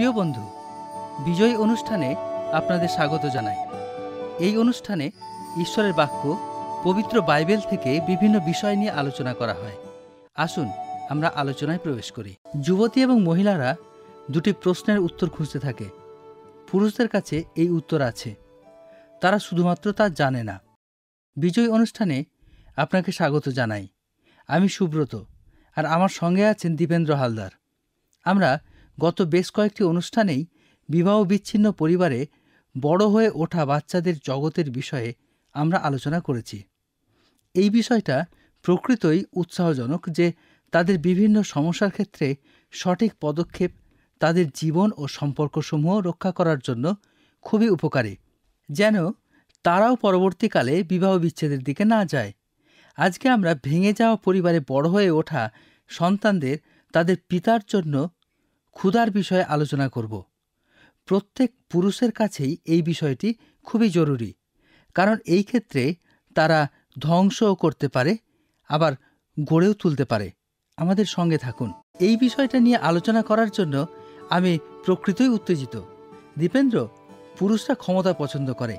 প্রিয় বন্ধু বিজয় অনুষ্ঠানে আপনাদের স্বাগত জানাই এই অনুষ্ঠানে ঈশ্বরের বাক্য পবিত্র বাইবেল থেকে বিভিন্ন বিষয় নিয়ে আলোচনা করা হয় আসুন আমরা আলোচনায় প্রবেশ করি যুবতী এবং মহিলারা দুটি প্রশ্নের উত্তর খুঁজতে থাকে পুরুষদের কাছে এই উত্তর আছে তারা শুধুমাত্র তা জানে না বিজয় অনুষ্ঠানে আপনাকে স্বাগত জানাই আমি সুব্রত আর আমার সঙ্গে আছেন দীপেন্দ্র হালদার আমরা গত বেশ কয়েকটি অনুষ্ঠানেই বিবাহ বিচ্ছিন্ন পরিবারে বড় হয়ে ওঠা বাচ্চাদের জগতের বিষয়ে আমরা আলোচনা করেছি এই বিষয়টা প্রকৃতই উৎসাহজনক যে তাদের বিভিন্ন সমস্যার ক্ষেত্রে সঠিক পদক্ষেপ তাদের জীবন ও সম্পর্কসমূহ রক্ষা করার জন্য খুবই উপকারী যেন তারাও পরবর্তীকালে বিবাহ বিচ্ছেদের দিকে না যায় আজকে আমরা ভেঙে যাওয়া পরিবারে বড় হয়ে ওঠা সন্তানদের তাদের পিতার জন্য ক্ষুধার বিষয়ে আলোচনা করব প্রত্যেক পুরুষের কাছেই এই বিষয়টি খুবই জরুরি কারণ এই ক্ষেত্রে তারা ধ্বংসও করতে পারে আবার গড়েও তুলতে পারে আমাদের সঙ্গে থাকুন এই বিষয়টা নিয়ে আলোচনা করার জন্য আমি প্রকৃতই উত্তেজিত দীপেন্দ্র পুরুষরা ক্ষমতা পছন্দ করে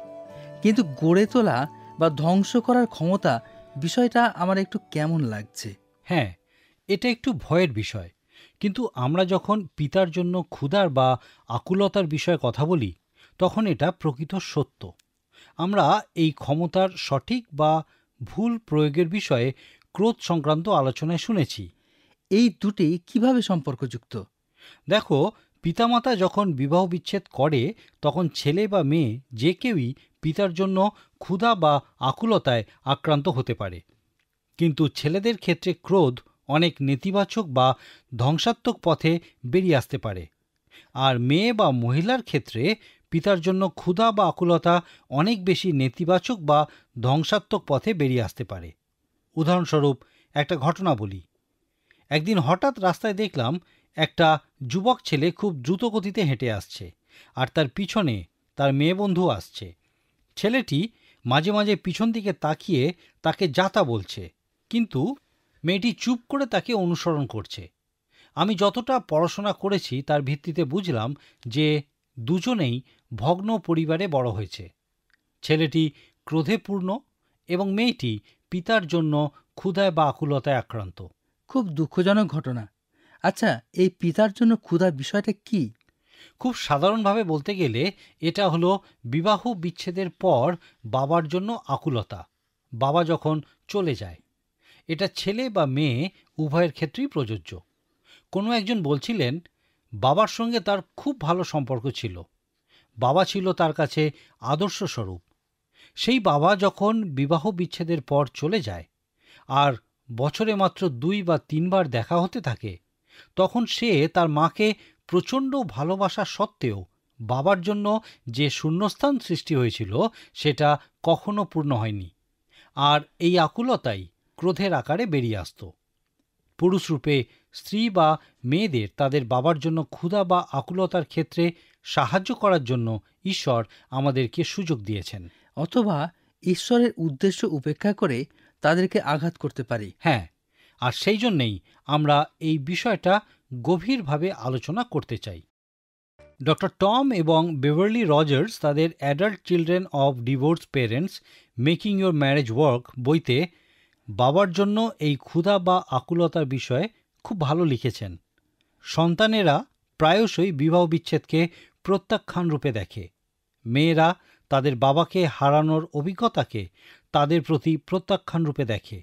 কিন্তু গড়ে তোলা বা ধ্বংস করার ক্ষমতা বিষয়টা আমার একটু কেমন লাগছে হ্যাঁ এটা একটু ভয়ের বিষয় কিন্তু আমরা যখন পিতার জন্য ক্ষুধার বা আকুলতার বিষয়ে কথা বলি তখন এটা প্রকৃত সত্য আমরা এই ক্ষমতার সঠিক বা ভুল প্রয়োগের বিষয়ে ক্রোধ সংক্রান্ত আলোচনায় শুনেছি এই দুটি কিভাবে সম্পর্কযুক্ত দেখো পিতামাতা যখন বিবাহ বিচ্ছেদ করে তখন ছেলে বা মেয়ে যে কেউই পিতার জন্য ক্ষুধা বা আকুলতায় আক্রান্ত হতে পারে কিন্তু ছেলেদের ক্ষেত্রে ক্রোধ অনেক নেতিবাচক বা ধ্বংসাত্মক পথে বেরিয়ে আসতে পারে আর মেয়ে বা মহিলার ক্ষেত্রে পিতার জন্য ক্ষুধা বা আকুলতা অনেক বেশি নেতিবাচক বা ধ্বংসাত্মক পথে বেরিয়ে আসতে পারে উদাহরণস্বরূপ একটা ঘটনা বলি একদিন হঠাৎ রাস্তায় দেখলাম একটা যুবক ছেলে খুব দ্রুত গতিতে হেঁটে আসছে আর তার পিছনে তার মেয়ে বন্ধু আসছে ছেলেটি মাঝে মাঝে পিছন দিকে তাকিয়ে তাকে যাতা বলছে কিন্তু মেয়েটি চুপ করে তাকে অনুসরণ করছে আমি যতটা পড়াশোনা করেছি তার ভিত্তিতে বুঝলাম যে দুজনেই ভগ্ন পরিবারে বড় হয়েছে ছেলেটি ক্রোধেপূর্ণ এবং মেয়েটি পিতার জন্য ক্ষুধায় বা আকুলতায় আক্রান্ত খুব দুঃখজনক ঘটনা আচ্ছা এই পিতার জন্য ক্ষুধা বিষয়টা কি খুব সাধারণভাবে বলতে গেলে এটা হলো বিবাহ বিচ্ছেদের পর বাবার জন্য আকুলতা বাবা যখন চলে যায় এটা ছেলে বা মেয়ে উভয়ের ক্ষেত্রেই প্রযোজ্য কোনো একজন বলছিলেন বাবার সঙ্গে তার খুব ভালো সম্পর্ক ছিল বাবা ছিল তার কাছে আদর্শস্বরূপ সেই বাবা যখন বিবাহ বিচ্ছেদের পর চলে যায় আর বছরে মাত্র দুই বা তিনবার দেখা হতে থাকে তখন সে তার মাকে প্রচণ্ড ভালোবাসা সত্ত্বেও বাবার জন্য যে শূন্যস্থান সৃষ্টি হয়েছিল সেটা কখনো পূর্ণ হয়নি আর এই আকুলতাই ক্রোধের আকারে বেরিয়ে আসত পুরুষরূপে স্ত্রী বা মেয়েদের তাদের বাবার জন্য ক্ষুধা বা আকুলতার ক্ষেত্রে সাহায্য করার জন্য ঈশ্বর আমাদেরকে সুযোগ দিয়েছেন অথবা ঈশ্বরের উদ্দেশ্য উপেক্ষা করে তাদেরকে আঘাত করতে পারি হ্যাঁ আর সেই জন্যেই আমরা এই বিষয়টা গভীরভাবে আলোচনা করতে চাই ডক্টর টম এবং বেভারলি রজার্স তাদের adult children of divorce parents making your marriage work বইতে বাবার জন্য এই ক্ষুধা বা আকুলতার বিষয়ে খুব ভালো লিখেছেন সন্তানেরা প্রায়শই বিবাহ বিচ্ছেদকে প্রত্যাখ্যান রূপে দেখে মেয়েরা তাদের বাবাকে হারানোর অভিজ্ঞতাকে তাদের প্রতি প্রত্যাখ্যান রূপে দেখে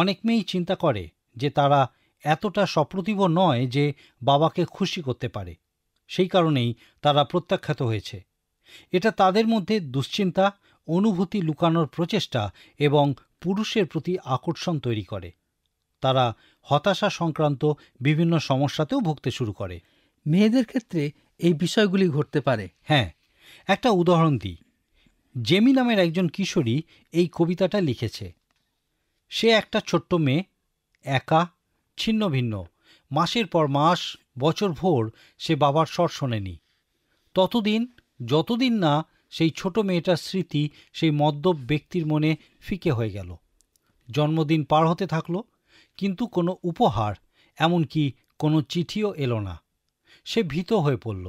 অনেক মেয়েই চিন্তা করে যে তারা এতটা সপ্রতিভ নয় যে বাবাকে খুশি করতে পারে সেই কারণেই তারা প্রত্যাখ্যাত হয়েছে এটা তাদের মধ্যে দুশ্চিন্তা অনুভূতি লুকানোর প্রচেষ্টা এবং পুরুষের প্রতি আকর্ষণ তৈরি করে তারা হতাশা সংক্রান্ত বিভিন্ন সমস্যাতেও ভুগতে শুরু করে মেয়েদের ক্ষেত্রে এই বিষয়গুলি ঘটতে পারে হ্যাঁ একটা উদাহরণ দিই জেমি নামের একজন কিশোরী এই কবিতাটা লিখেছে সে একটা ছোট্ট মেয়ে একা ছিন্ন ভিন্ন মাসের পর মাস বছর ভোর সে বাবার স্বর শোনেনি ততদিন যতদিন না সেই ছোট মেয়েটার স্মৃতি সেই মদ্যপ ব্যক্তির মনে ফিকে হয়ে গেল জন্মদিন পার হতে থাকল কিন্তু কোনো উপহার এমনকি কোনো চিঠিও এলো না সে ভীত হয়ে পড়ল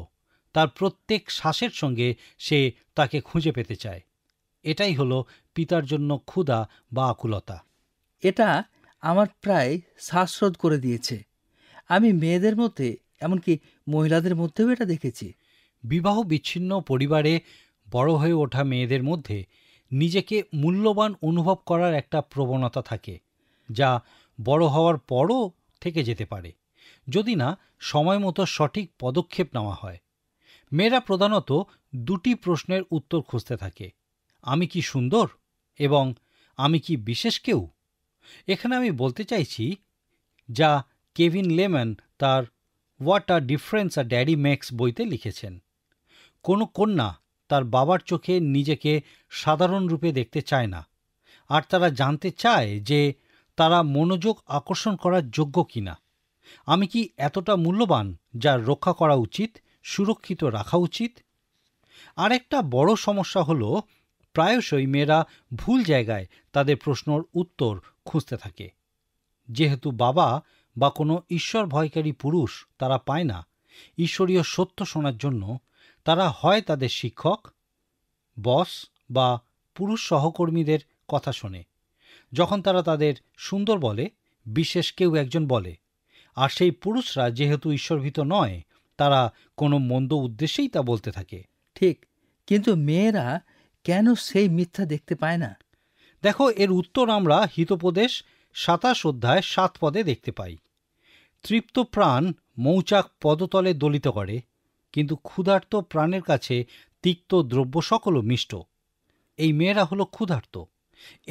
তার প্রত্যেক শ্বাসের সঙ্গে সে তাকে খুঁজে পেতে চায় এটাই হলো পিতার জন্য ক্ষুধা বা আকুলতা এটা আমার প্রায় শ্বাসরোধ করে দিয়েছে আমি মেয়েদের মধ্যে এমনকি মহিলাদের মধ্যেও এটা দেখেছি বিবাহ বিচ্ছিন্ন পরিবারে বড় হয়ে ওঠা মেয়েদের মধ্যে নিজেকে মূল্যবান অনুভব করার একটা প্রবণতা থাকে যা বড় হওয়ার পরও থেকে যেতে পারে যদি না সময় মতো সঠিক পদক্ষেপ নেওয়া হয় মেয়েরা প্রধানত দুটি প্রশ্নের উত্তর খুঁজতে থাকে আমি কি সুন্দর এবং আমি কি বিশেষ কেউ এখানে আমি বলতে চাইছি যা কেভিন লেম্যান তার what a difference a daddy makes বইতে লিখেছেন কোনো কন্যা তার বাবার চোখে নিজেকে সাধারণ রূপে দেখতে চায় না আর তারা জানতে চায় যে তারা মনোযোগ আকর্ষণ করার যোগ্য কিনা আমি কি এতটা মূল্যবান যা রক্ষা করা উচিত সুরক্ষিত রাখা উচিত আরেকটা বড় সমস্যা হল প্রায়শই মেয়েরা ভুল জায়গায় তাদের প্রশ্নর উত্তর খুঁজতে থাকে যেহেতু বাবা বা কোনো ঈশ্বর ভয়কারী পুরুষ তারা পায় না ঈশ্বরীয় সত্য শোনার জন্য তারা হয় তাদের শিক্ষক বস বা পুরুষ সহকর্মীদের কথা শোনে যখন তারা তাদের সুন্দর বলে বিশেষ কেউ একজন বলে আর সেই পুরুষরা যেহেতু ঈশ্বরভীত নয় তারা কোনো মন্দ উদ্দেশ্যেই তা বলতে থাকে ঠিক কিন্তু মেয়েরা কেন সেই মিথ্যা দেখতে পায় না দেখো এর উত্তর আমরা হিতোপদেশ সাতাশ অধ্যায় সাত পদে দেখতে পাই তৃপ্ত প্রাণ মৌচাক পদতলে দলিত করে কিন্তু ক্ষুধার্ত প্রাণের কাছে তিক্ত দ্রব্য সকলও মিষ্ট এই মেয়েরা হলো ক্ষুধার্ত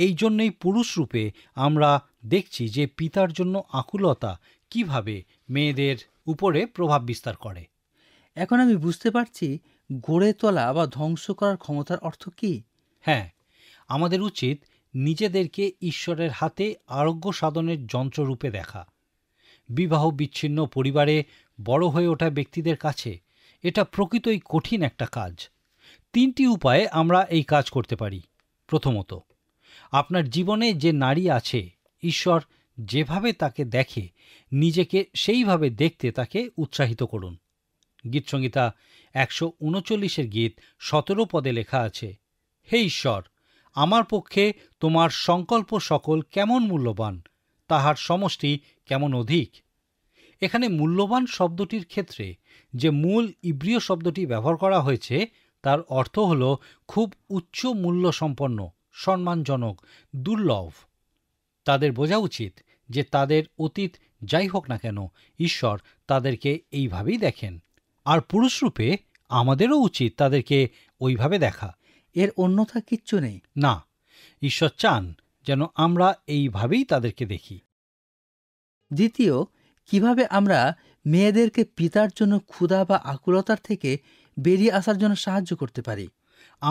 এই জন্যই পুরুষ রূপে আমরা দেখছি যে পিতার জন্য আকুলতা কিভাবে মেয়েদের উপরে প্রভাব বিস্তার করে এখন আমি বুঝতে পারছি গড়ে তোলা বা ধ্বংস করার ক্ষমতার অর্থ কি হ্যাঁ আমাদের উচিত নিজেদেরকে ঈশ্বরের হাতে আরোগ্য সাধনের যন্ত্ররূপে দেখা বিবাহ বিচ্ছিন্ন পরিবারে বড় হয়ে ওঠা ব্যক্তিদের কাছে এটা প্রকৃতই কঠিন একটা কাজ তিনটি উপায়ে আমরা এই কাজ করতে পারি প্রথমত আপনার জীবনে যে নারী আছে ঈশ্বর যেভাবে তাকে দেখে নিজেকে সেইভাবে দেখতে তাকে উৎসাহিত করুন গীতসংগীতা একশো উনচল্লিশের গীত সতেরো পদে লেখা আছে হে ঈশ্বর আমার পক্ষে তোমার সংকল্প সকল কেমন মূল্যবান তাহার সমষ্টি কেমন অধিক এখানে মূল্যবান শব্দটির ক্ষেত্রে যে মূল ইব্রিয় শব্দটি ব্যবহার করা হয়েছে তার অর্থ হল খুব উচ্চ মূল্য সম্পন্ন সম্মানজনক দুর্লভ তাদের বোঝা উচিত যে তাদের অতীত যাই হোক না কেন ঈশ্বর তাদেরকে এইভাবেই দেখেন আর পুরুষরূপে আমাদেরও উচিত তাদেরকে ওইভাবে দেখা এর অন্যথা কিচ্ছু নেই না ঈশ্বর চান যেন আমরা এইভাবেই তাদেরকে দেখি দ্বিতীয় কিভাবে আমরা মেয়েদেরকে পিতার জন্য ক্ষুধা বা আকুলতার থেকে বেরিয়ে আসার জন্য সাহায্য করতে পারি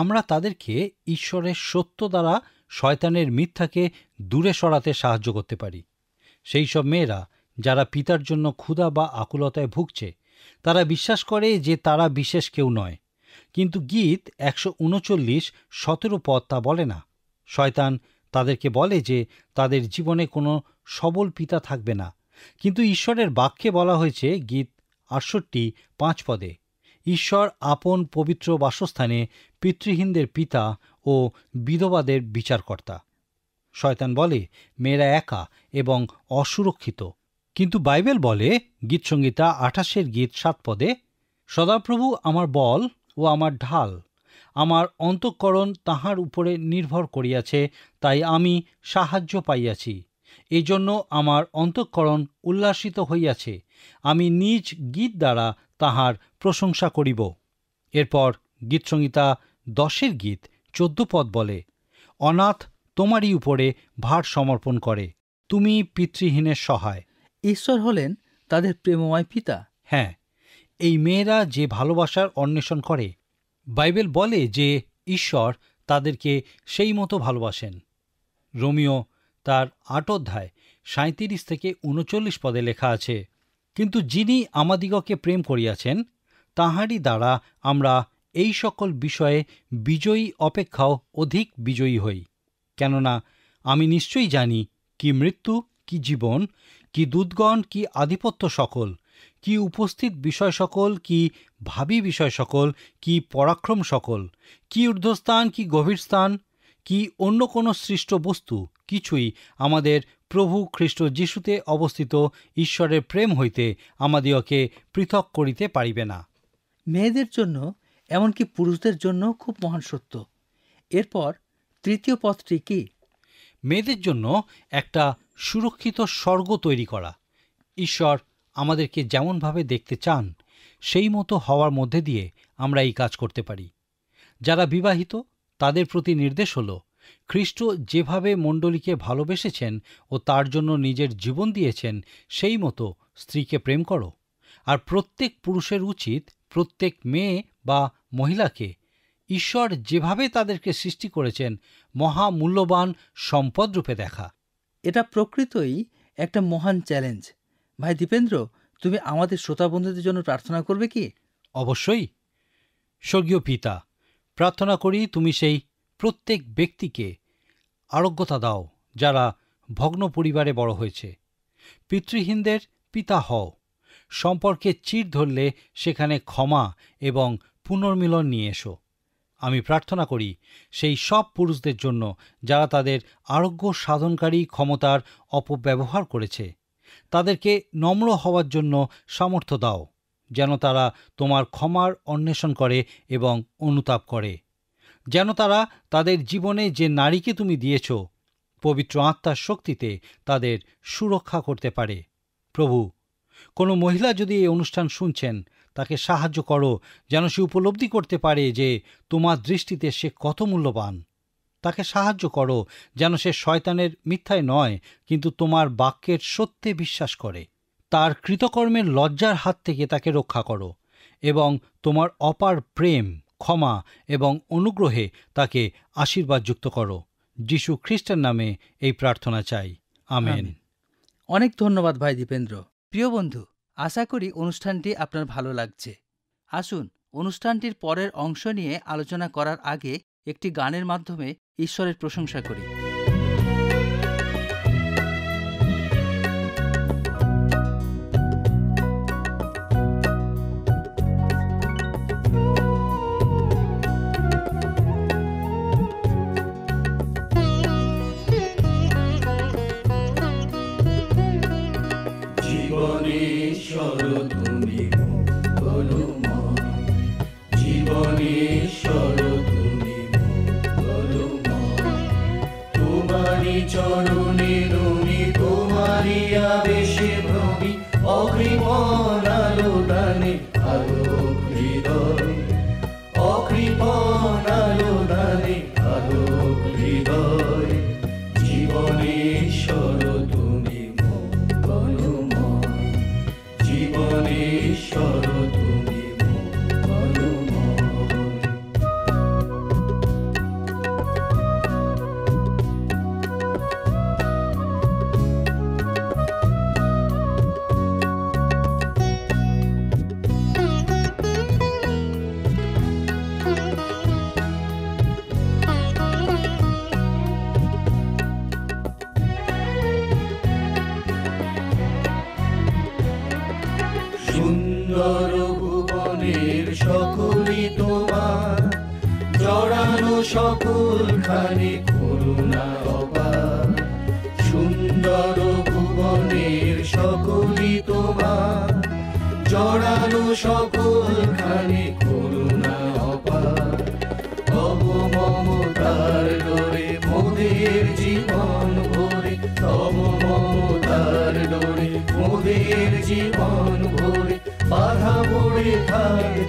আমরা তাদেরকে ঈশ্বরের সত্য দ্বারা শয়তানের মিথ্যাকে দূরে সরাতে সাহায্য করতে পারি সেই সব মেয়েরা যারা পিতার জন্য ক্ষুধা বা আকুলতায় ভুগছে তারা বিশ্বাস করে যে তারা বিশেষ কেউ নয় কিন্তু গীত একশো উনচল্লিশ সতেরো পদ তা বলে না শয়তান তাদেরকে বলে যে তাদের জীবনে কোনো সবল পিতা থাকবে না কিন্তু ঈশ্বরের বাক্যে বলা হয়েছে গীত আটষট্টি পাঁচ পদে ঈশ্বর আপন পবিত্র বাসস্থানে পিতৃহীনদের পিতা ও বিধবাদের বিচারকর্তা শয়তান বলে মেয়েরা একা এবং অসুরক্ষিত কিন্তু বাইবেল বলে গীতসংগীতা আঠাশের গীত সাত পদে সদাপ্রভু আমার বল ও আমার ঢাল আমার অন্তঃকরণ তাহার উপরে নির্ভর করিয়াছে তাই আমি সাহায্য পাইয়াছি এই জন্য আমার অন্তঃকরণ উল্লাসিত হইয়াছে আমি নিজ গীত দ্বারা তাহার প্রশংসা করিব এরপর গীতসংহিতা দশের গীত চোদ্দ পদ বলে অনাথ তোমারই উপরে ভার সমর্পণ করে তুমি পিতৃহীনের সহায় ঈশ্বর হলেন তাদের প্রেমময় পিতা হ্যাঁ এই মেয়েরা যে ভালোবাসার অন্বেষণ করে বাইবেল বলে যে ঈশ্বর তাদেরকে সেই মতো ভালোবাসেন রোমিও তার আট অধ্যায় সাঁত্রিশ থেকে উনচল্লিশ পদে লেখা আছে কিন্তু যিনি আমাদিগকে প্রেম করিয়াছেন তাহারই দ্বারা আমরা এই সকল বিষয়ে বিজয়ী অপেক্ষাও অধিক বিজয়ী হই কেননা আমি নিশ্চয়ই জানি কি মৃত্যু কি জীবন কি দুধগণ কি আধিপত্য সকল কি উপস্থিত বিষয় সকল কি ভাবি বিষয় সকল কি পরাক্রম সকল কি ঊর্ধ্বস্থান কি গভীর স্থান কি অন্য কোনো সৃষ্ট বস্তু কিছুই আমাদের প্রভু খ্রিস্ট যীশুতে অবস্থিত ঈশ্বরের প্রেম হইতে আমাদিওকে পৃথক করিতে পারিবে না মেয়েদের জন্য এমনকি পুরুষদের জন্য খুব মহান সত্য এরপর তৃতীয় পথটি কি মেয়েদের জন্য একটা সুরক্ষিত স্বর্গ তৈরি করা ঈশ্বর আমাদেরকে যেমনভাবে দেখতে চান সেই মতো হওয়ার মধ্যে দিয়ে আমরা এই কাজ করতে পারি যারা বিবাহিত তাদের প্রতি নির্দেশ হলো খ্রিস্ট যেভাবে মণ্ডলীকে ভালোবেসেছেন ও তার জন্য নিজের জীবন দিয়েছেন সেই মতো স্ত্রীকে প্রেম করো আর প্রত্যেক পুরুষের উচিত প্রত্যেক মেয়ে বা মহিলাকে ঈশ্বর যেভাবে তাদেরকে সৃষ্টি করেছেন মহামূল্যবান সম্পদ রূপে দেখা এটা প্রকৃতই একটা মহান চ্যালেঞ্জ ভাই দীপেন্দ্র তুমি আমাদের শ্রোতা বন্ধুদের জন্য প্রার্থনা করবে কি অবশ্যই স্বর্গীয় পিতা প্রার্থনা করি তুমি সেই প্রত্যেক ব্যক্তিকে আরোগ্যতা দাও যারা ভগ্ন পরিবারে বড় হয়েছে পিতৃহীনদের পিতা হও সম্পর্কে চির ধরলে সেখানে ক্ষমা এবং পুনর্মিলন নিয়ে এসো আমি প্রার্থনা করি সেই সব পুরুষদের জন্য যারা তাদের আরোগ্য সাধনকারী ক্ষমতার অপব্যবহার করেছে তাদেরকে নম্র হওয়ার জন্য সামর্থ্য দাও যেন তারা তোমার ক্ষমার অন্বেষণ করে এবং অনুতাপ করে যেন তারা তাদের জীবনে যে নারীকে তুমি দিয়েছ পবিত্র আত্মার শক্তিতে তাদের সুরক্ষা করতে পারে প্রভু কোনো মহিলা যদি এই অনুষ্ঠান শুনছেন তাকে সাহায্য করো যেন সে উপলব্ধি করতে পারে যে তোমার দৃষ্টিতে সে কত মূল্যবান তাকে সাহায্য করো যেন সে শয়তানের মিথ্যায় নয় কিন্তু তোমার বাক্যের সত্যে বিশ্বাস করে তার কৃতকর্মের লজ্জার হাত থেকে তাকে রক্ষা করো এবং তোমার অপার প্রেম ক্ষমা এবং অনুগ্রহে তাকে আশীর্বাদযুক্ত করো যিশু খ্রিস্টের নামে এই প্রার্থনা চাই আমেন অনেক ধন্যবাদ ভাই দীপেন্দ্র প্রিয় বন্ধু আশা করি অনুষ্ঠানটি আপনার ভালো লাগছে আসুন অনুষ্ঠানটির পরের অংশ নিয়ে আলোচনা করার আগে একটি গানের মাধ্যমে ঈশ্বরের প্রশংসা করি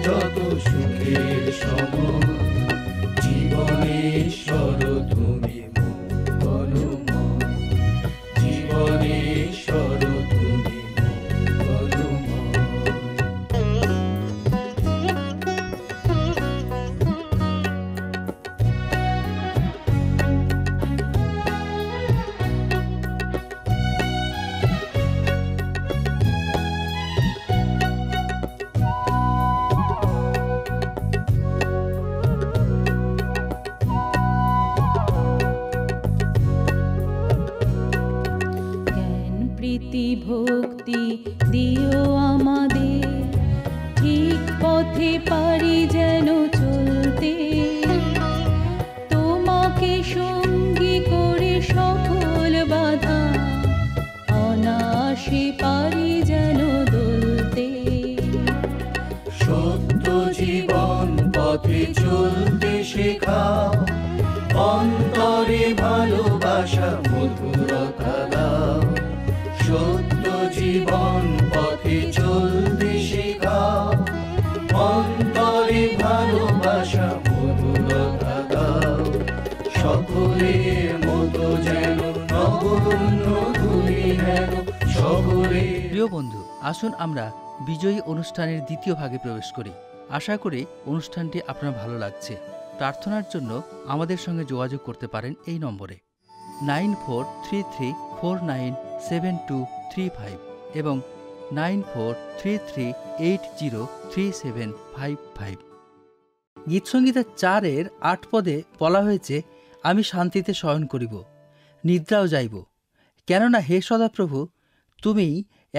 যত সুখের সম তোমাকে সঙ্গী করে সকল বাধা অনাসে পারি যেন দলতে সত্য জীবন পথে চলতে শেখা অন্তরে ভালোবাসা আসুন আমরা বিজয়ী অনুষ্ঠানের দ্বিতীয় ভাগে প্রবেশ করি আশা করি অনুষ্ঠানটি আপনার ভালো লাগছে প্রার্থনার জন্য আমাদের সঙ্গে যোগাযোগ করতে পারেন এই নম্বরে nine four three three four nine seven two three five এবং nine four three three eight zero three seven five five গীতসঙ্গীতা চারের আট পদে বলা হয়েছে আমি শান্তিতে শয়ন করিব নিদ্রাও যাইব কেননা হে সদাপ্রভু তুমি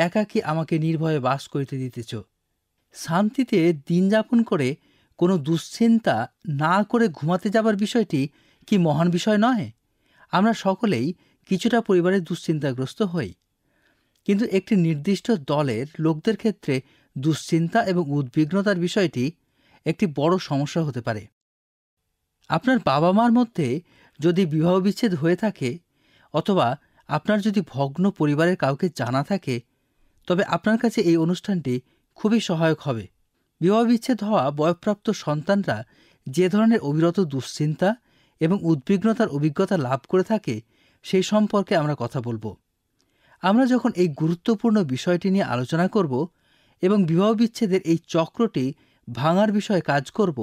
একাকী আমাকে নির্ভয়ে বাস করিতে দিতেছ শান্তিতে দিন যাপন করে কোনো দুশ্চিন্তা না করে ঘুমাতে যাবার বিষয়টি কি মহান বিষয় নয় আমরা সকলেই কিছুটা পরিবারে দুশ্চিন্তাগ্রস্ত হই কিন্তু একটি নির্দিষ্ট দলের লোকদের ক্ষেত্রে দুশ্চিন্তা এবং উদ্বিগ্নতার বিষয়টি একটি বড় সমস্যা হতে পারে আপনার বাবা মার মধ্যে যদি বিবাহ বিচ্ছেদ হয়ে থাকে অথবা আপনার যদি ভগ্ন পরিবারের কাউকে জানা থাকে তবে আপনার কাছে এই অনুষ্ঠানটি খুবই সহায়ক হবে বিবাহবিচ্ছেদ হওয়া বয়প্রাপ্ত সন্তানরা যে ধরনের অবিরত দুশ্চিন্তা এবং উদ্বিগ্নতার অভিজ্ঞতা লাভ করে থাকে সেই সম্পর্কে আমরা কথা বলবো আমরা যখন এই গুরুত্বপূর্ণ বিষয়টি নিয়ে আলোচনা করব এবং বিবাহ বিচ্ছেদের এই চক্রটি ভাঙার বিষয়ে কাজ করব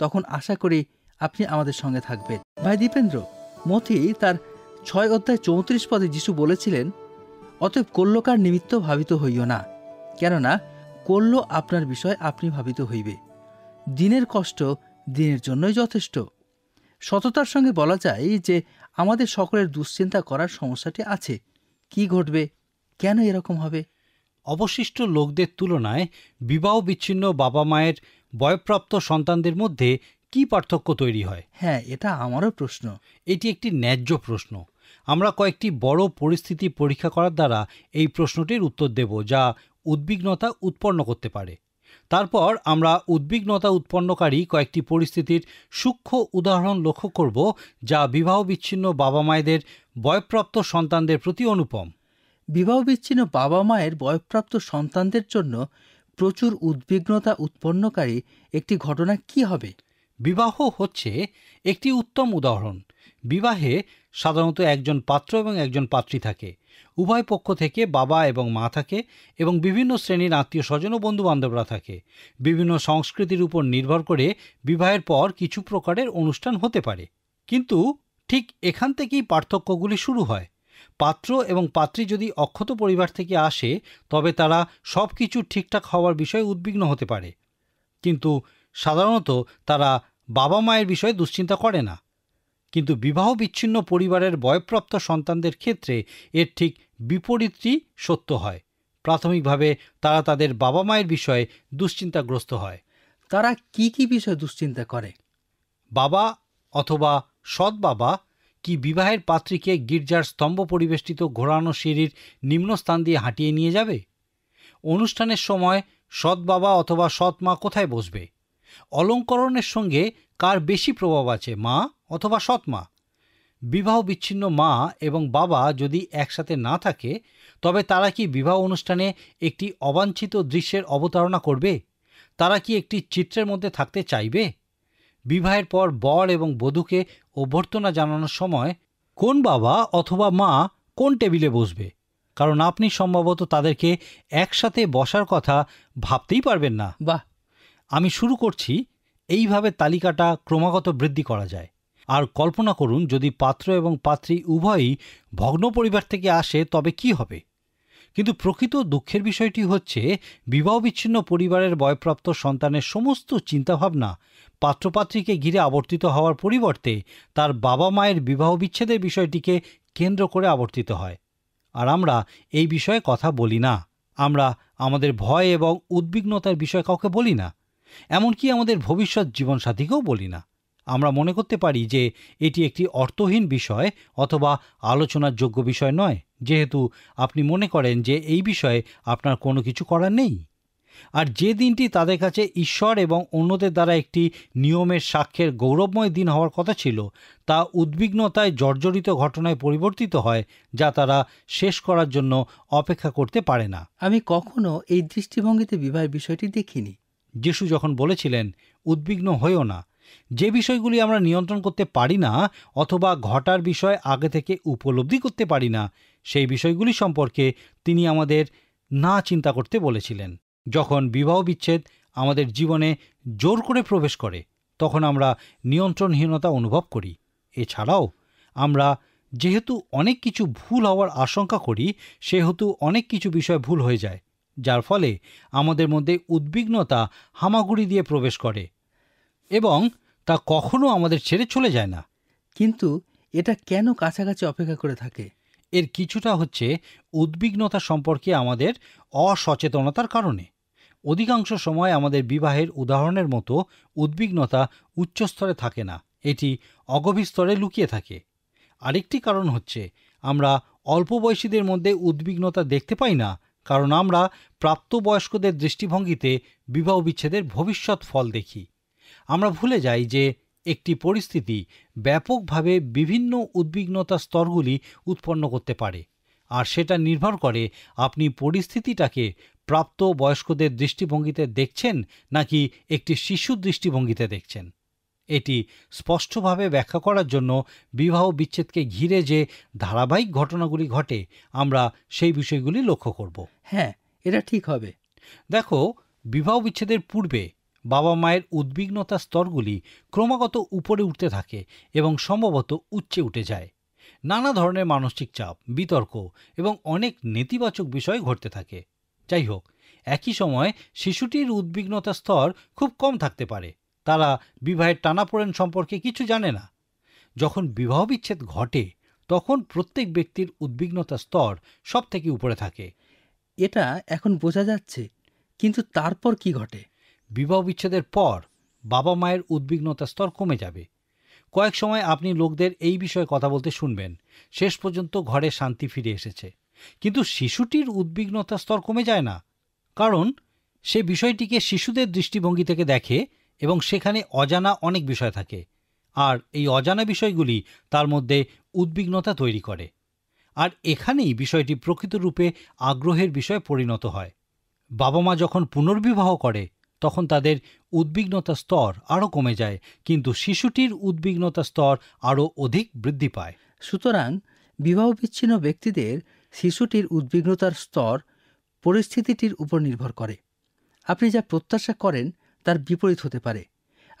তখন আশা করি আপনি আমাদের সঙ্গে থাকবেন ভাই দীপেন্দ্র মথি তার ছয় অধ্যায় চৌত্রিশ পদে যিশু বলেছিলেন অতএব কল্যকার নিমিত্ত ভাবিত হইও না কেননা কল্য আপনার বিষয় আপনি ভাবিত হইবে দিনের কষ্ট দিনের জন্যই যথেষ্ট সততার সঙ্গে বলা যায় যে আমাদের সকলের দুশ্চিন্তা করার সমস্যাটি আছে কি ঘটবে কেন এরকম হবে অবশিষ্ট লোকদের তুলনায় বিবাহ বিচ্ছিন্ন বাবা মায়ের বয়প্রাপ্ত সন্তানদের মধ্যে কি পার্থক্য তৈরি হয় হ্যাঁ এটা আমারও প্রশ্ন এটি একটি ন্যায্য প্রশ্ন আমরা কয়েকটি বড় পরিস্থিতি পরীক্ষা করার দ্বারা এই প্রশ্নটির উত্তর দেব যা উদ্বিগ্নতা উৎপন্ন করতে পারে তারপর আমরা উদ্বিগ্নতা উৎপন্নকারী কয়েকটি পরিস্থিতির সূক্ষ্ম উদাহরণ লক্ষ্য করব যা বিবাহ বিচ্ছিন্ন বাবা মায়েদের বয়প্রাপ্ত সন্তানদের প্রতি অনুপম বিবাহ বিচ্ছিন্ন বাবা মায়ের বয়প্রাপ্ত সন্তানদের জন্য প্রচুর উদ্বিগ্নতা উৎপন্নকারী একটি ঘটনা কি হবে বিবাহ হচ্ছে একটি উত্তম উদাহরণ বিবাহে সাধারণত একজন পাত্র এবং একজন পাত্রী থাকে উভয় পক্ষ থেকে বাবা এবং মা থাকে এবং বিভিন্ন শ্রেণীর আত্মীয় স্বজন ও বন্ধুবান্ধবরা থাকে বিভিন্ন সংস্কৃতির উপর নির্ভর করে বিবাহের পর কিছু প্রকারের অনুষ্ঠান হতে পারে কিন্তু ঠিক এখান থেকেই পার্থক্যগুলি শুরু হয় পাত্র এবং পাত্রী যদি অক্ষত পরিবার থেকে আসে তবে তারা সব কিছু ঠিকঠাক হওয়ার বিষয়ে উদ্বিগ্ন হতে পারে কিন্তু সাধারণত তারা বাবা মায়ের বিষয়ে দুশ্চিন্তা করে না কিন্তু বিবাহ বিচ্ছিন্ন পরিবারের বয়প্রাপ্ত সন্তানদের ক্ষেত্রে এর ঠিক বিপরীতটি সত্য হয় প্রাথমিকভাবে তারা তাদের বাবা মায়ের বিষয়ে দুশ্চিন্তাগ্রস্ত হয় তারা কি কি বিষয়ে দুশ্চিন্তা করে বাবা অথবা সৎ বাবা কি বিবাহের পাত্রীকে গির্জার স্তম্ভ পরিবেষ্টিত ঘোরানো সিঁড়ির নিম্নস্থান দিয়ে হাঁটিয়ে নিয়ে যাবে অনুষ্ঠানের সময় সৎ বাবা অথবা সৎ মা কোথায় বসবে অলঙ্করণের সঙ্গে কার বেশি প্রভাব আছে মা অথবা সৎমা বিবাহ বিচ্ছিন্ন মা এবং বাবা যদি একসাথে না থাকে তবে তারা কি বিবাহ অনুষ্ঠানে একটি অবাঞ্ছিত দৃশ্যের অবতারণা করবে তারা কি একটি চিত্রের মধ্যে থাকতে চাইবে বিবাহের পর বর এবং বধূকে অভ্যর্থনা জানানোর সময় কোন বাবা অথবা মা কোন টেবিলে বসবে কারণ আপনি সম্ভবত তাদেরকে একসাথে বসার কথা ভাবতেই পারবেন না বা আমি শুরু করছি এইভাবে তালিকাটা ক্রমাগত বৃদ্ধি করা যায় আর কল্পনা করুন যদি পাত্র এবং পাত্রী উভয়ই ভগ্ন পরিবার থেকে আসে তবে কি হবে কিন্তু প্রকৃত দুঃখের বিষয়টি হচ্ছে বিবাহ বিচ্ছিন্ন পরিবারের বয়প্রাপ্ত সন্তানের সমস্ত চিন্তাভাবনা পাত্রপাত্রীকে ঘিরে আবর্তিত হওয়ার পরিবর্তে তার বাবা মায়ের বিবাহ বিচ্ছেদের বিষয়টিকে কেন্দ্র করে আবর্তিত হয় আর আমরা এই বিষয়ে কথা বলি না আমরা আমাদের ভয় এবং উদ্বিগ্নতার বিষয়ে কাউকে বলি না এমনকি আমাদের ভবিষ্যৎ জীবনসাথীকেও বলি না আমরা মনে করতে পারি যে এটি একটি অর্থহীন বিষয় অথবা আলোচনার যোগ্য বিষয় নয় যেহেতু আপনি মনে করেন যে এই বিষয়ে আপনার কোনো কিছু করার নেই আর যে দিনটি তাদের কাছে ঈশ্বর এবং অন্যদের দ্বারা একটি নিয়মের সাক্ষ্যের গৌরবময় দিন হওয়ার কথা ছিল তা উদ্বিগ্নতায় জর্জরিত ঘটনায় পরিবর্তিত হয় যা তারা শেষ করার জন্য অপেক্ষা করতে পারে না আমি কখনো এই দৃষ্টিভঙ্গিতে বিবাহের বিষয়টি দেখিনি যিশু যখন বলেছিলেন উদ্বিগ্ন হইও না যে বিষয়গুলি আমরা নিয়ন্ত্রণ করতে পারি না অথবা ঘটার বিষয় আগে থেকে উপলব্ধি করতে পারি না সেই বিষয়গুলি সম্পর্কে তিনি আমাদের না চিন্তা করতে বলেছিলেন যখন বিবাহ বিচ্ছেদ আমাদের জীবনে জোর করে প্রবেশ করে তখন আমরা নিয়ন্ত্রণহীনতা অনুভব করি এছাড়াও আমরা যেহেতু অনেক কিছু ভুল হওয়ার আশঙ্কা করি সেহেতু অনেক কিছু বিষয় ভুল হয়ে যায় যার ফলে আমাদের মধ্যে উদ্বিগ্নতা হামাগুড়ি দিয়ে প্রবেশ করে এবং তা কখনো আমাদের ছেড়ে চলে যায় না কিন্তু এটা কেন কাছাকাছি অপেক্ষা করে থাকে এর কিছুটা হচ্ছে উদ্বিগ্নতা সম্পর্কে আমাদের অসচেতনতার কারণে অধিকাংশ সময় আমাদের বিবাহের উদাহরণের মতো উদ্বিগ্নতা উচ্চস্তরে থাকে না এটি অগভীর স্তরে লুকিয়ে থাকে আরেকটি কারণ হচ্ছে আমরা অল্প বয়সীদের মধ্যে উদ্বিগ্নতা দেখতে পাই না কারণ আমরা প্রাপ্তবয়স্কদের দৃষ্টিভঙ্গিতে বিবাহ বিচ্ছেদের ভবিষ্যৎ ফল দেখি আমরা ভুলে যাই যে একটি পরিস্থিতি ব্যাপকভাবে বিভিন্ন উদ্বিগ্নতা স্তরগুলি উৎপন্ন করতে পারে আর সেটা নির্ভর করে আপনি পরিস্থিতিটাকে প্রাপ্ত বয়স্কদের দৃষ্টিভঙ্গিতে দেখছেন নাকি একটি শিশুর দৃষ্টিভঙ্গিতে দেখছেন এটি স্পষ্টভাবে ব্যাখ্যা করার জন্য বিবাহ বিচ্ছেদকে ঘিরে যে ধারাবাহিক ঘটনাগুলি ঘটে আমরা সেই বিষয়গুলি লক্ষ্য করব হ্যাঁ এটা ঠিক হবে দেখো বিবাহ বিচ্ছেদের পূর্বে বাবা মায়ের উদ্বিগ্নতা স্তরগুলি ক্রমাগত উপরে উঠতে থাকে এবং সম্ভবত উচ্চে উঠে যায় নানা ধরনের মানসিক চাপ বিতর্ক এবং অনেক নেতিবাচক বিষয় ঘটতে থাকে যাই হোক একই সময় শিশুটির উদ্বিগ্নতা স্তর খুব কম থাকতে পারে তারা বিবাহের টানাপোড়েন সম্পর্কে কিছু জানে না যখন বিবাহ বিচ্ছেদ ঘটে তখন প্রত্যেক ব্যক্তির উদ্বিগ্নতা স্তর সব থেকে উপরে থাকে এটা এখন বোঝা যাচ্ছে কিন্তু তারপর কি ঘটে বিবাহ বিচ্ছেদের পর বাবা মায়ের উদ্বিগ্নতা স্তর কমে যাবে কয়েক সময় আপনি লোকদের এই বিষয়ে কথা বলতে শুনবেন শেষ পর্যন্ত ঘরে শান্তি ফিরে এসেছে কিন্তু শিশুটির উদ্বিগ্নতা স্তর কমে যায় না কারণ সে বিষয়টিকে শিশুদের দৃষ্টিভঙ্গি থেকে দেখে এবং সেখানে অজানা অনেক বিষয় থাকে আর এই অজানা বিষয়গুলি তার মধ্যে উদ্বিগ্নতা তৈরি করে আর এখানেই বিষয়টি প্রকৃত রূপে আগ্রহের বিষয়ে পরিণত হয় বাবা মা যখন পুনর্বিবাহ করে তখন তাদের উদ্বিগ্নতা স্তর আরও কমে যায় কিন্তু শিশুটির উদ্বিগ্নতা স্তর আরও অধিক বৃদ্ধি পায় সুতরাং বিবাহ বিচ্ছিন্ন ব্যক্তিদের শিশুটির উদ্বিগ্নতার স্তর পরিস্থিতিটির উপর নির্ভর করে আপনি যা প্রত্যাশা করেন তার বিপরীত হতে পারে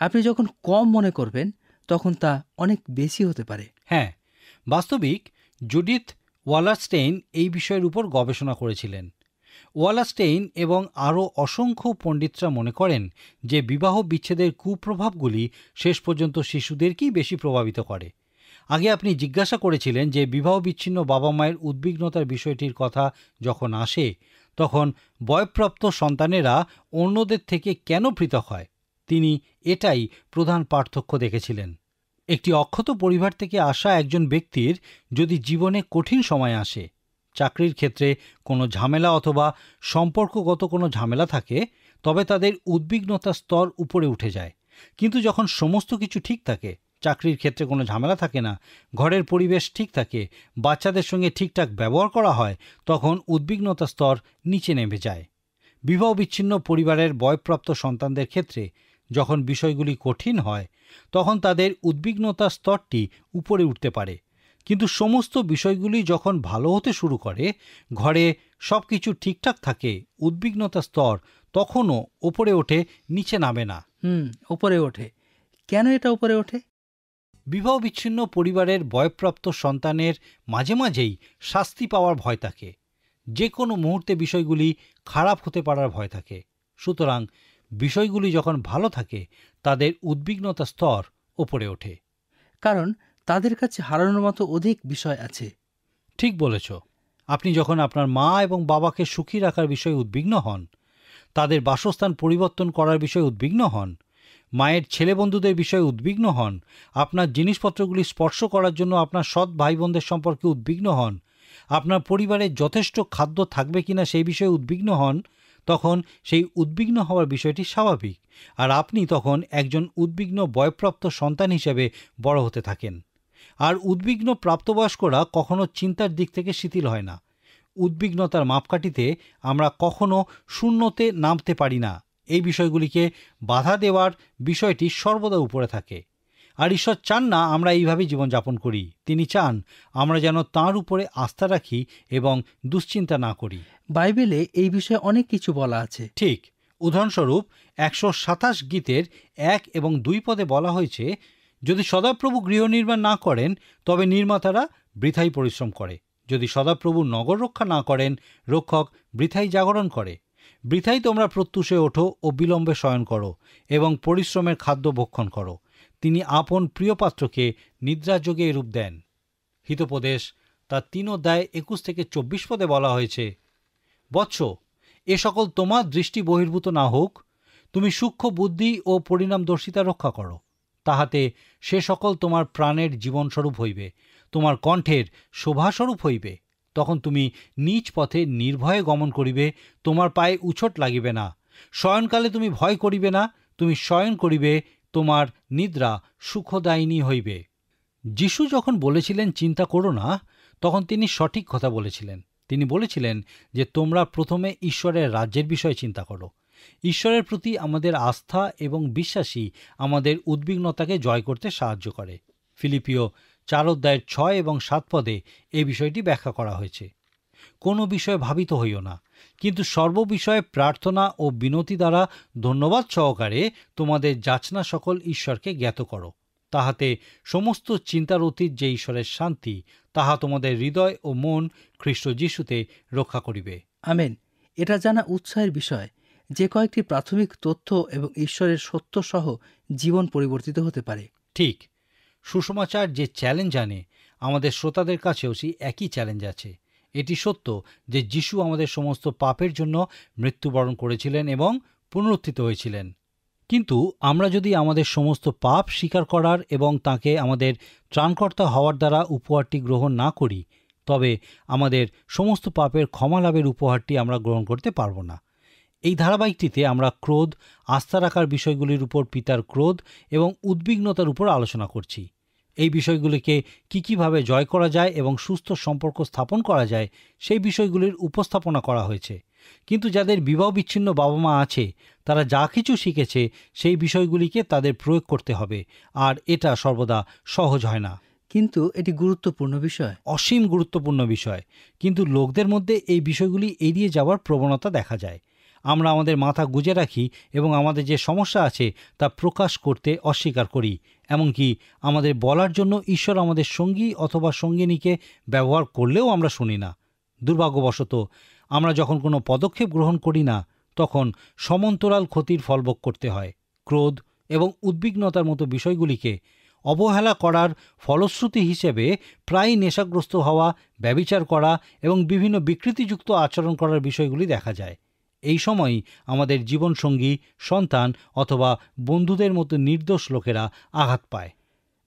আপনি যখন কম মনে করবেন তখন তা অনেক বেশি হতে পারে হ্যাঁ বাস্তবিক জুডিথ ওয়ালারস্টেইন এই বিষয়ের উপর গবেষণা করেছিলেন ওয়ালাস্টেইন এবং আরও অসংখ্য পণ্ডিতরা মনে করেন যে বিবাহ বিচ্ছেদের কুপ্রভাবগুলি শেষ পর্যন্ত শিশুদেরকেই বেশি প্রভাবিত করে আগে আপনি জিজ্ঞাসা করেছিলেন যে বিবাহ বিচ্ছিন্ন বাবা মায়ের উদ্বিগ্নতার বিষয়টির কথা যখন আসে তখন বয়প্রাপ্ত সন্তানেরা অন্যদের থেকে কেন পৃথক হয় তিনি এটাই প্রধান পার্থক্য দেখেছিলেন একটি অক্ষত পরিবার থেকে আসা একজন ব্যক্তির যদি জীবনে কঠিন সময় আসে চাকরির ক্ষেত্রে কোনো ঝামেলা অথবা সম্পর্কগত কোনো ঝামেলা থাকে তবে তাদের উদ্বিগ্নতার স্তর উপরে উঠে যায় কিন্তু যখন সমস্ত কিছু ঠিক থাকে চাকরির ক্ষেত্রে কোনো ঝামেলা থাকে না ঘরের পরিবেশ ঠিক থাকে বাচ্চাদের সঙ্গে ঠিকঠাক ব্যবহার করা হয় তখন উদ্বিগ্নতা স্তর নিচে নেমে যায় বিবাহ বিচ্ছিন্ন পরিবারের বয়প্রাপ্ত সন্তানদের ক্ষেত্রে যখন বিষয়গুলি কঠিন হয় তখন তাদের উদ্বিগ্নতা স্তরটি উপরে উঠতে পারে কিন্তু সমস্ত বিষয়গুলি যখন ভালো হতে শুরু করে ঘরে সব কিছু ঠিকঠাক থাকে উদ্বিগ্নতা স্তর তখনও ওপরে ওঠে নিচে নামে না হুম ওপরে ওঠে কেন এটা উপরে ওঠে বিবাহ বিচ্ছিন্ন পরিবারের বয়প্রাপ্ত সন্তানের মাঝে মাঝেই শাস্তি পাওয়ার ভয় থাকে যে কোনো মুহূর্তে বিষয়গুলি খারাপ হতে পারার ভয় থাকে সুতরাং বিষয়গুলি যখন ভালো থাকে তাদের উদ্বিগ্নতা স্তর ওপরে ওঠে কারণ তাদের কাছে হারানোর মতো অধিক বিষয় আছে ঠিক বলেছ আপনি যখন আপনার মা এবং বাবাকে সুখী রাখার বিষয়ে উদ্বিগ্ন হন তাদের বাসস্থান পরিবর্তন করার বিষয়ে উদ্বিগ্ন হন মায়ের ছেলে বন্ধুদের বিষয়ে উদ্বিগ্ন হন আপনার জিনিসপত্রগুলি স্পর্শ করার জন্য আপনার সৎ ভাই বোনদের সম্পর্কে উদ্বিগ্ন হন আপনার পরিবারে যথেষ্ট খাদ্য থাকবে কিনা সেই বিষয়ে উদ্বিগ্ন হন তখন সেই উদ্বিগ্ন হওয়ার বিষয়টি স্বাভাবিক আর আপনি তখন একজন উদ্বিগ্ন বয়প্রাপ্ত সন্তান হিসেবে বড় হতে থাকেন আর উদ্বিগ্ন প্রাপ্তবয়স্করা কখনো চিন্তার দিক থেকে শিথিল হয় না উদ্বিগ্নতার মাপকাঠিতে আমরা কখনো শূন্যতে নামতে পারি না এই বিষয়গুলিকে বাধা দেওয়ার বিষয়টি সর্বদা উপরে থাকে আর ঈশ্বর চান না আমরা এইভাবে জীবনযাপন করি তিনি চান আমরা যেন তাঁর উপরে আস্থা রাখি এবং দুশ্চিন্তা না করি বাইবেলে এই বিষয়ে অনেক কিছু বলা আছে ঠিক উদাহরণস্বরূপ একশো সাতাশ গীতের এক এবং দুই পদে বলা হয়েছে যদি সদাপ্রভু গৃহ নির্মাণ না করেন তবে নির্মাতারা বৃথাই পরিশ্রম করে যদি সদাপ্রভু নগর রক্ষা না করেন রক্ষক বৃথাই জাগরণ করে বৃথাই তোমরা প্রত্যুষে ওঠো ও বিলম্বে শয়ন করো এবং পরিশ্রমের খাদ্য ভক্ষণ করো তিনি আপন প্রিয়পাত্রকে নিদ্রাযোগে রূপ দেন হিতোপদেশ তার তিন অধ্যায় একুশ থেকে চব্বিশ পদে বলা হয়েছে বৎস এ সকল তোমার দৃষ্টি বহির্ভূত না হোক তুমি সূক্ষ্ম বুদ্ধি ও পরিণামদর্শিতা রক্ষা করো তাহাতে সে সকল তোমার প্রাণের জীবনস্বরূপ হইবে তোমার কণ্ঠের শোভাস্বরূপ হইবে তখন তুমি নিজ পথে নির্ভয়ে গমন করিবে তোমার পায়ে উছট লাগিবে না শয়নকালে তুমি ভয় করিবে না তুমি শয়ন করিবে তোমার নিদ্রা সুখদায়িনী হইবে যিশু যখন বলেছিলেন চিন্তা করো না তখন তিনি সঠিক কথা বলেছিলেন তিনি বলেছিলেন যে তোমরা প্রথমে ঈশ্বরের রাজ্যের বিষয়ে চিন্তা করো ঈশ্বরের প্রতি আমাদের আস্থা এবং বিশ্বাসই আমাদের উদ্বিগ্নতাকে জয় করতে সাহায্য করে ফিলিপিও চার অধ্যায়ের ছয় এবং সাত পদে এই বিষয়টি ব্যাখ্যা করা হয়েছে কোনো বিষয়ে ভাবিত হইও না কিন্তু সর্ববিষয়ে প্রার্থনা ও বিনতি দ্বারা ধন্যবাদ সহকারে তোমাদের যাচনা সকল ঈশ্বরকে জ্ঞাত করো তাহাতে সমস্ত চিন্তার অতীত যে ঈশ্বরের শান্তি তাহা তোমাদের হৃদয় ও মন খ্রিস্ট যিশুতে রক্ষা করিবে আমেন এটা জানা উৎসাহের বিষয় যে কয়েকটি প্রাথমিক তথ্য এবং ঈশ্বরের সত্য সহ জীবন পরিবর্তিত হতে পারে ঠিক সুষমাচার যে চ্যালেঞ্জ আনে আমাদের শ্রোতাদের কাছেও সেই একই চ্যালেঞ্জ আছে এটি সত্য যে যিশু আমাদের সমস্ত পাপের জন্য মৃত্যুবরণ করেছিলেন এবং পুনরুত্থিত হয়েছিলেন কিন্তু আমরা যদি আমাদের সমস্ত পাপ স্বীকার করার এবং তাকে আমাদের ত্রাণকর্তা হওয়ার দ্বারা উপহারটি গ্রহণ না করি তবে আমাদের সমস্ত পাপের ক্ষমা লাভের উপহারটি আমরা গ্রহণ করতে পারব না এই ধারাবাহিকটিতে আমরা ক্রোধ আস্থা রাখার বিষয়গুলির উপর পিতার ক্রোধ এবং উদ্বিগ্নতার উপর আলোচনা করছি এই বিষয়গুলিকে কী কীভাবে জয় করা যায় এবং সুস্থ সম্পর্ক স্থাপন করা যায় সেই বিষয়গুলির উপস্থাপনা করা হয়েছে কিন্তু যাদের বিবাহ বিচ্ছিন্ন বাবা মা আছে তারা যা কিছু শিখেছে সেই বিষয়গুলিকে তাদের প্রয়োগ করতে হবে আর এটা সর্বদা সহজ হয় না কিন্তু এটি গুরুত্বপূর্ণ বিষয় অসীম গুরুত্বপূর্ণ বিষয় কিন্তু লোকদের মধ্যে এই বিষয়গুলি এড়িয়ে যাওয়ার প্রবণতা দেখা যায় আমরা আমাদের মাথা গুজে রাখি এবং আমাদের যে সমস্যা আছে তা প্রকাশ করতে অস্বীকার করি এমনকি আমাদের বলার জন্য ঈশ্বর আমাদের সঙ্গী অথবা সঙ্গিনীকে ব্যবহার করলেও আমরা শুনি না দুর্ভাগ্যবশত আমরা যখন কোনো পদক্ষেপ গ্রহণ করি না তখন সমান্তরাল ক্ষতির ফলভোগ করতে হয় ক্রোধ এবং উদ্বিগ্নতার মতো বিষয়গুলিকে অবহেলা করার ফলশ্রুতি হিসেবে প্রায় নেশাগ্রস্ত হওয়া ব্যবিচার করা এবং বিভিন্ন বিকৃতিযুক্ত আচরণ করার বিষয়গুলি দেখা যায় এই সময়ই আমাদের জীবনসঙ্গী সন্তান অথবা বন্ধুদের মতো নির্দোষ লোকেরা আঘাত পায়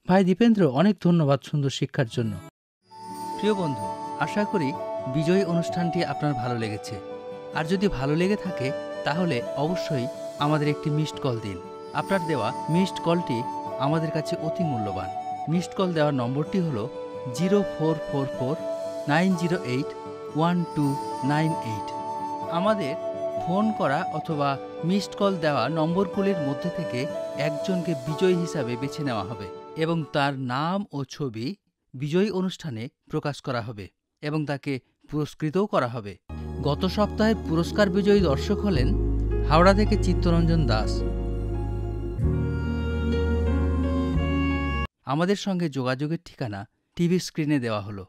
ভাই দীপেন্দ্র অনেক ধন্যবাদ সুন্দর শিক্ষার জন্য প্রিয় বন্ধু আশা করি বিজয়ী অনুষ্ঠানটি আপনার ভালো লেগেছে আর যদি ভালো লেগে থাকে তাহলে অবশ্যই আমাদের একটি মিসড কল দিন আপনার দেওয়া মিসড কলটি আমাদের কাছে অতি মূল্যবান মিসড কল দেওয়ার নম্বরটি হল zero four four four nine zero eight one two nine eight আমাদের ফোন করা অথবা মিসড কল দেওয়া নম্বরগুলির মধ্যে থেকে একজনকে বিজয়ী হিসাবে বেছে নেওয়া হবে এবং তার নাম ও ছবি বিজয়ী অনুষ্ঠানে প্রকাশ করা হবে এবং তাকে পুরস্কৃতও করা হবে গত সপ্তাহের পুরস্কার বিজয়ী দর্শক হলেন হাওড়া থেকে চিত্তরঞ্জন দাস আমাদের সঙ্গে যোগাযোগের ঠিকানা টিভি স্ক্রিনে দেওয়া হলো